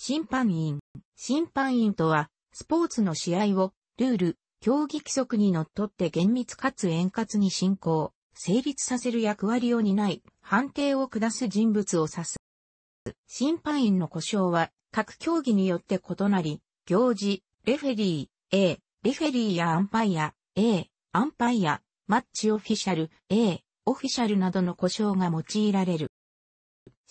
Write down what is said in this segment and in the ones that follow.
審判員。審判員とは、スポーツの試合を、ルール、競技規則にのっとって厳密かつ円滑に進行、成立させる役割を担い、判定を下す人物を指す。審判員の故障は、各競技によって異なり、行事、レフェリー、A、レフェリーやアンパイア、A、アンパイア、マッチオフィシャル、A、オフィシャルなどの故障が用いられる。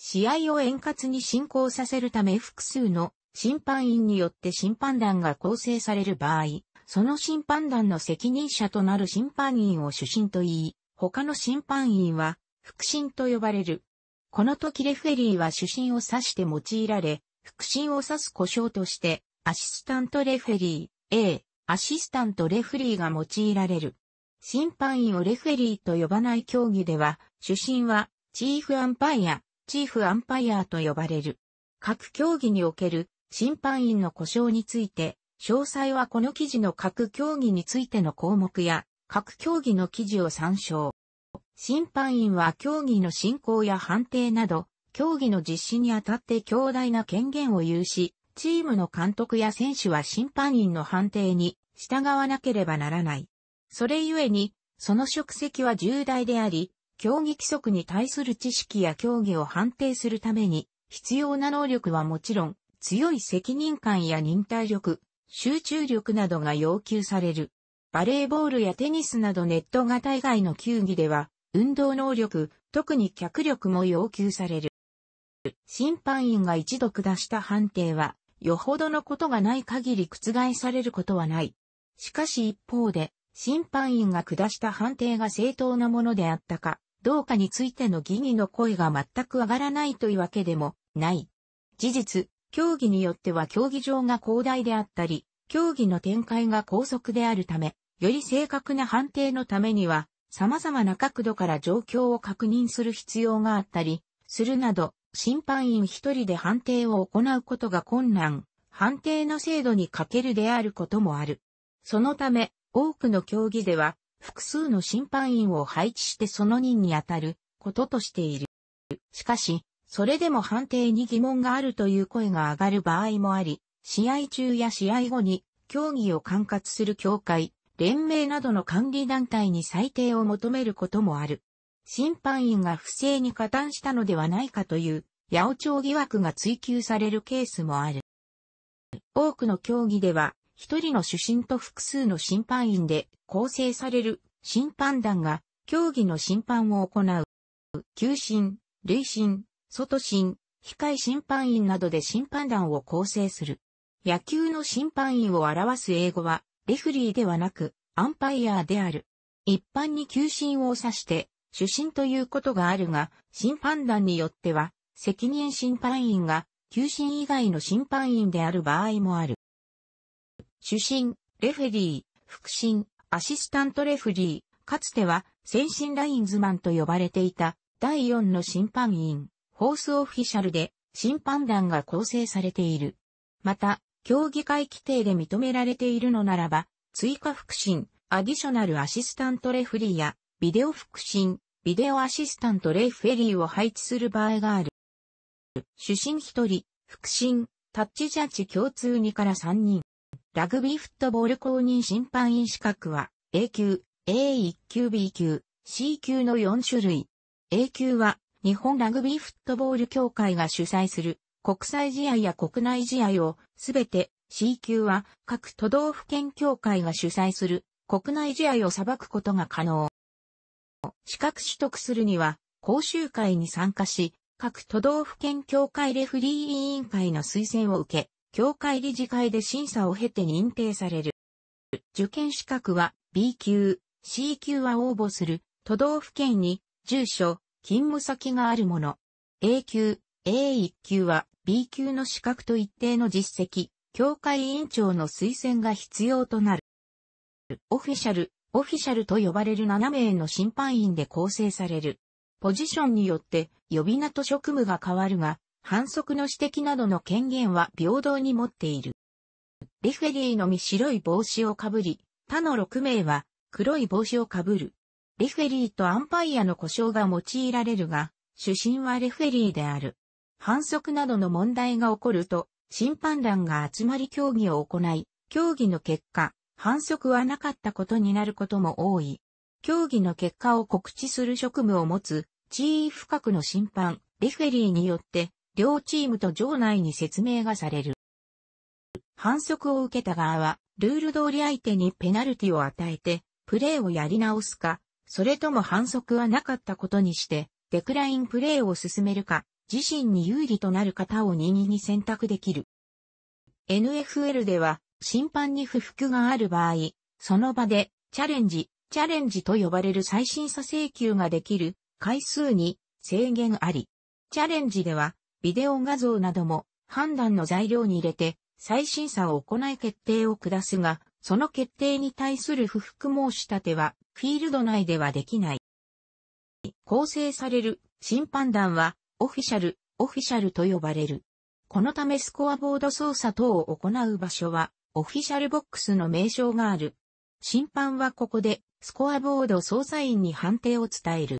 試合を円滑に進行させるため複数の審判員によって審判団が構成される場合、その審判団の責任者となる審判員を主審と言い、他の審判員は副審と呼ばれる。この時レフェリーは主審を指して用いられ、副審を指す故障として、アシスタントレフェリー、A、アシスタントレフェリーが用いられる。審判員をレフェリーと呼ばない競技では、主審はチーフアンパイア、チーフアンパイアーと呼ばれる。各競技における審判員の故障について、詳細はこの記事の各競技についての項目や、各競技の記事を参照。審判員は競技の進行や判定など、競技の実施にあたって強大な権限を有し、チームの監督や選手は審判員の判定に従わなければならない。それゆえに、その職責は重大であり、競技規則に対する知識や競技を判定するために、必要な能力はもちろん、強い責任感や忍耐力、集中力などが要求される。バレーボールやテニスなどネット型以外の球技では、運動能力、特に脚力も要求される。審判員が一度下した判定は、よほどのことがない限り覆されることはない。しかし一方で、審判員が下した判定が正当なものであったか、どうかについての疑義の声が全く上がらないというわけでもない。事実、競技によっては競技場が広大であったり、競技の展開が高速であるため、より正確な判定のためには、様々な角度から状況を確認する必要があったり、するなど、審判員一人で判定を行うことが困難、判定の精度に欠けるであることもある。そのため、多くの競技では、複数の審判員を配置してその任に当たることとしている。しかし、それでも判定に疑問があるという声が上がる場合もあり、試合中や試合後に競技を管轄する協会、連盟などの管理団体に裁定を求めることもある。審判員が不正に加担したのではないかという、八百長疑惑が追及されるケースもある。多くの競技では、一人の主審と複数の審判員で構成される審判団が競技の審判を行う。球審、累審、外審、控え審判員などで審判団を構成する。野球の審判員を表す英語は、レフリーではなく、アンパイアーである。一般に球審を指して、主審ということがあるが、審判団によっては、責任審判員が、球審以外の審判員である場合もある。主審、レフェリー、副審、アシスタントレフェリー、かつては先進ラインズマンと呼ばれていた第4の審判員、ホースオフィシャルで審判団が構成されている。また、競技会規定で認められているのならば、追加副審、アディショナルアシスタントレフリーや、ビデオ副審、ビデオアシスタントレフェリーを配置する場合がある。主審1人、副審、タッチジャッジ共通2から3人。ラグビーフットボール公認審判員資格は A 級、A1 級 B 級、C 級の4種類。A 級は日本ラグビーフットボール協会が主催する国際試合や国内試合をすべて C 級は各都道府県協会が主催する国内試合を裁くことが可能。資格取得するには講習会に参加し、各都道府県協会レフリー委員会の推薦を受け、協会理事会で審査を経て認定される。受験資格は B 級、C 級は応募する都道府県に住所、勤務先があるもの。A 級、A1 級は B 級の資格と一定の実績、協会委員長の推薦が必要となる。オフィシャル、オフィシャルと呼ばれる7名の審判員で構成される。ポジションによって呼び名と職務が変わるが、反則の指摘などの権限は平等に持っている。レフェリーのみ白い帽子をかぶり、他の6名は黒い帽子をかぶる。レフェリーとアンパイアの故障が用いられるが、主審はレフェリーである。反則などの問題が起こると、審判団が集まり協議を行い、協議の結果、反則はなかったことになることも多い。協議の結果を告知する職務を持つ、地位深くの審判、レフェリーによって、両チームと場内に説明がされる。反則を受けた側は、ルール通り相手にペナルティを与えて、プレーをやり直すか、それとも反則はなかったことにして、デクラインプレーを進めるか、自身に有利となる方を2意に選択できる。NFL では、審判に不服がある場合、その場で、チャレンジ、チャレンジと呼ばれる再審査請求ができる、回数に制限あり。チャレンジでは、ビデオ画像なども判断の材料に入れて再審査を行い決定を下すが、その決定に対する不服申し立てはフィールド内ではできない。構成される審判団はオフィシャル、オフィシャルと呼ばれる。このためスコアボード操作等を行う場所はオフィシャルボックスの名称がある。審判はここでスコアボード操作員に判定を伝える。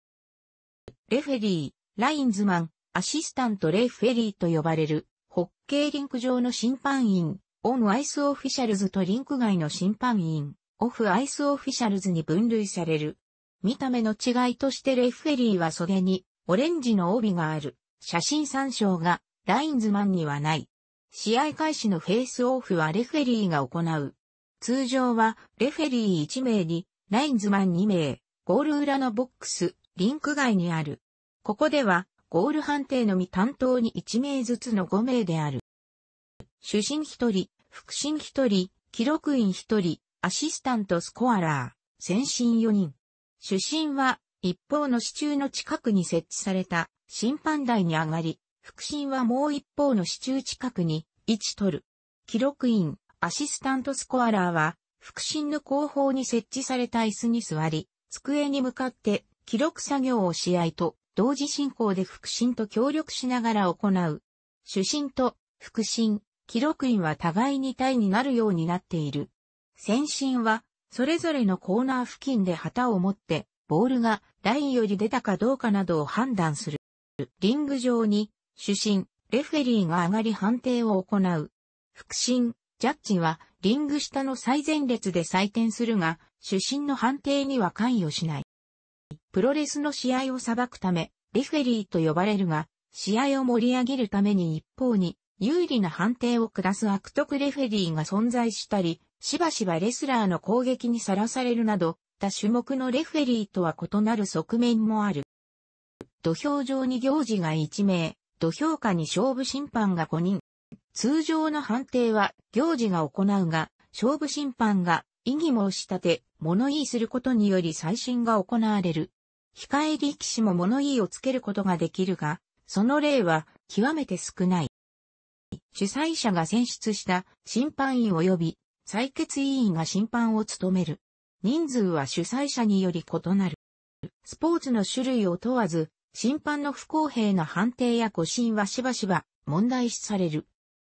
レフェリー、ラインズマン、アシスタントレイフェリーと呼ばれる、ホッケーリンク上の審判員、オンアイスオフィシャルズとリンク外の審判員、オフアイスオフィシャルズに分類される。見た目の違いとしてレイフェリーは袖にオレンジの帯がある。写真参照がラインズマンにはない。試合開始のフェイスオフはレフェリーが行う。通常はレフェリー1名にラインズマン2名、ゴール裏のボックス、リンク外にある。ここではゴール判定のみ担当に1名ずつの5名である。主審1人、副審1人、記録員1人、アシスタントスコアラー、先進4人。主審は、一方の支柱の近くに設置された審判台に上がり、副審はもう一方の支柱近くに位置取る。記録員、アシスタントスコアラーは、副審の後方に設置された椅子に座り、机に向かって記録作業をし合いと同時進行で腹心と協力しながら行う。主心と腹心、記録員は互いに体になるようになっている。先進は、それぞれのコーナー付近で旗を持って、ボールがラインより出たかどうかなどを判断する。リング上に、主審、レフェリーが上がり判定を行う。副審、ジャッジは、リング下の最前列で採点するが、主審の判定には関与しない。プロレスの試合を裁くため、レフェリーと呼ばれるが、試合を盛り上げるために一方に有利な判定を下す悪徳レフェリーが存在したり、しばしばレスラーの攻撃にさらされるなど、他種目のレフェリーとは異なる側面もある。土俵上に行事が1名、土俵下に勝負審判が5人。通常の判定は行事が行うが、勝負審判が異議申し立て、物言いすることにより再審が行われる。控え力士も物言いをつけることができるが、その例は極めて少ない。主催者が選出した審判員及び採決委員が審判を務める。人数は主催者により異なる。スポーツの種類を問わず、審判の不公平な判定や誤審はしばしば問題視される。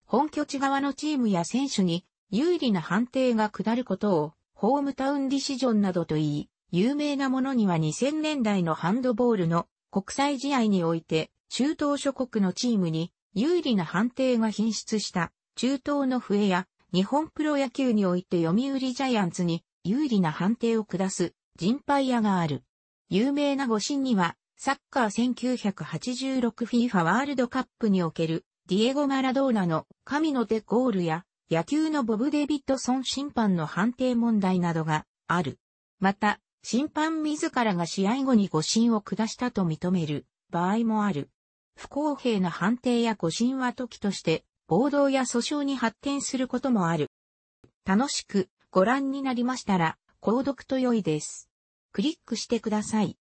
本拠地側のチームや選手に有利な判定が下ることをホームタウンディシジョンなどと言い、有名なものには2000年代のハンドボールの国際試合において、中東諸国のチームに有利な判定が品質した中東の笛や日本プロ野球において読売ジャイアンツに有利な判定を下す人イ屋がある。有名な誤審にはサッカー 1986FIFA ワールドカップにおけるディエゴ・マラドーナの神の手ゴールや野球のボブ・デビッドソン審判の判定問題などがある。また、審判自らが試合後に誤審を下したと認める場合もある。不公平な判定や誤審は時として暴動や訴訟に発展することもある。楽しくご覧になりましたら、購読と良いです。クリックしてください。